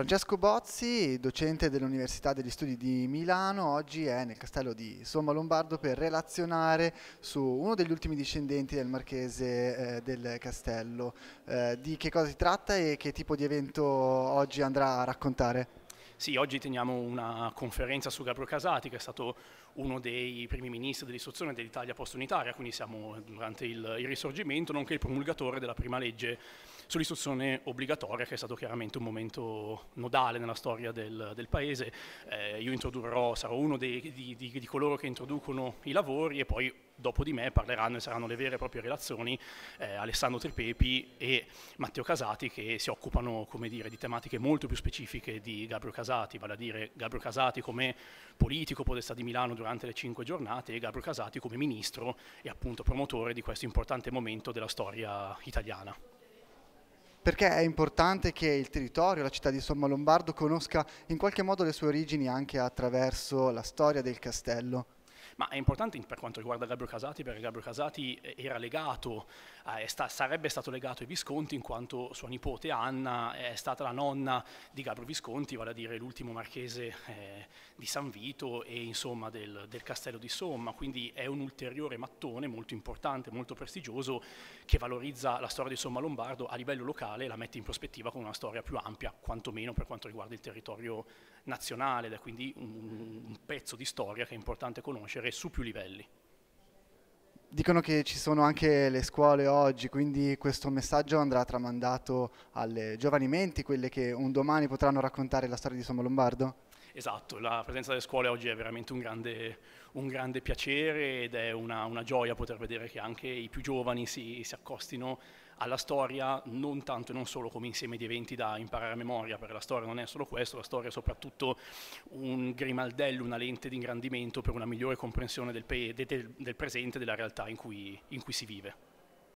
Francesco Bozzi, docente dell'Università degli Studi di Milano, oggi è nel castello di Somma Lombardo per relazionare su uno degli ultimi discendenti del marchese eh, del castello. Eh, di che cosa si tratta e che tipo di evento oggi andrà a raccontare? Sì, oggi teniamo una conferenza su Gabriel Casati, che è stato uno dei primi ministri dell'istruzione dell'Italia post-unitaria, quindi siamo durante il, il risorgimento, nonché il promulgatore della prima legge sull'istruzione obbligatoria, che è stato chiaramente un momento nodale nella storia del, del Paese. Eh, io introdurrò, sarò uno dei, di, di, di coloro che introducono i lavori e poi dopo di me parleranno e saranno le vere e proprie relazioni eh, Alessandro Tripepi e Matteo Casati che si occupano dire, di tematiche molto più specifiche di Gabriel Casati, vale a dire Gabriel Casati come politico podestà di Milano durante le cinque giornate e Gabriel Casati come ministro e appunto promotore di questo importante momento della storia italiana perché è importante che il territorio, la città di Somma Lombardo, conosca in qualche modo le sue origini anche attraverso la storia del castello ma è importante per quanto riguarda Gabriel Casati perché Gabriel Casati eh, era legato, eh, sta, sarebbe stato legato ai Visconti in quanto sua nipote Anna è stata la nonna di Gabriel Visconti, vale a dire l'ultimo marchese eh, di San Vito e insomma del, del castello di Somma, quindi è un ulteriore mattone molto importante, molto prestigioso che valorizza la storia di Somma Lombardo a livello locale e la mette in prospettiva con una storia più ampia, quantomeno per quanto riguarda il territorio nazionale ed è quindi un, un pezzo di storia che è importante conoscere correre su più livelli. Dicono che ci sono anche le scuole oggi, quindi questo messaggio andrà tramandato alle giovani menti, quelle che un domani potranno raccontare la storia di Sommo Lombardo? Esatto, la presenza delle scuole oggi è veramente un grande, un grande piacere ed è una, una, gioia poter vedere che anche i più giovani si, si accostino alla storia non tanto e non solo come insieme di eventi da imparare a memoria, perché la storia non è solo questo, la storia è soprattutto un grimaldello, una lente di ingrandimento per una migliore comprensione del, del, del presente e della realtà in cui, in cui si vive.